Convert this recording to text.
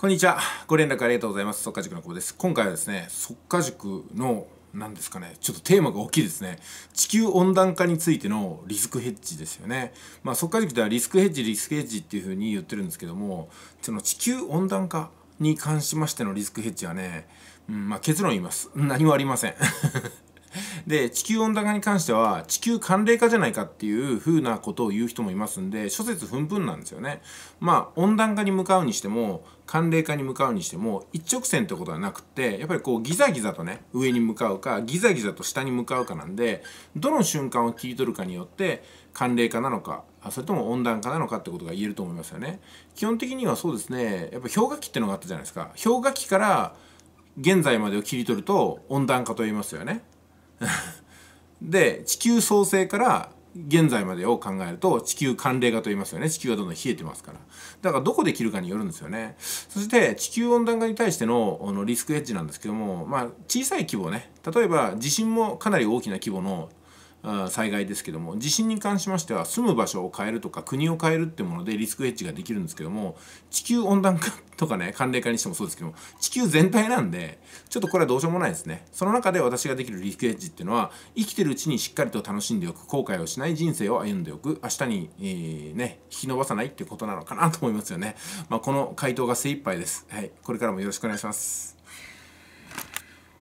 こんにちは。ご連絡ありがとうございます。速化塾の久保です。今回はですね、速化塾の、何ですかね、ちょっとテーマが大きいですね。地球温暖化についてのリスクヘッジですよね。まあ、速化塾ではリスクヘッジ、リスクヘッジっていうふうに言ってるんですけども、その地球温暖化に関しましてのリスクヘッジはね、うん、まあ、結論言います。何もありません。で地球温暖化に関しては地球寒冷化じゃないかっていう風なことを言う人もいますんで諸説紛んなんですよねまあ温暖化に向かうにしても寒冷化に向かうにしても一直線ってことはなくってやっぱりこうギザギザとね上に向かうかギザギザと下に向かうかなんでどの瞬間を切り取るかによって寒冷化なのかそれとも温暖化なのかってことが言えると思いますよね基本的にはそうですねやっぱ氷河期ってのがあったじゃないですか氷河期から現在までを切り取ると温暖化と言いますよね で地球創生から現在までを考えると地球寒冷化と言いますよね地球がどんどん冷えてますからだからどこで切るかによるんですよねそして地球温暖化に対してののリスクヘッジなんですけどもまあ小さい規模ね例えば地震もかなり大きな規模の災害ですけども地震に関しましては住む場所を変えるとか国を変えるってものでリスクヘッジができるんですけども地球温暖化とかね寒冷化にしてもそうですけども地球全体なんでちょっとこれはどうしようもないですねその中で私ができるリスクヘッジっていうのは生きてるうちにしっかりと楽しんでおく後悔をしない人生を歩んでおく明日に、えー、ね引き延ばさないっていうことなのかなと思いますよねまあ、この回答が精一杯ですはいこれからもよろしくお願いします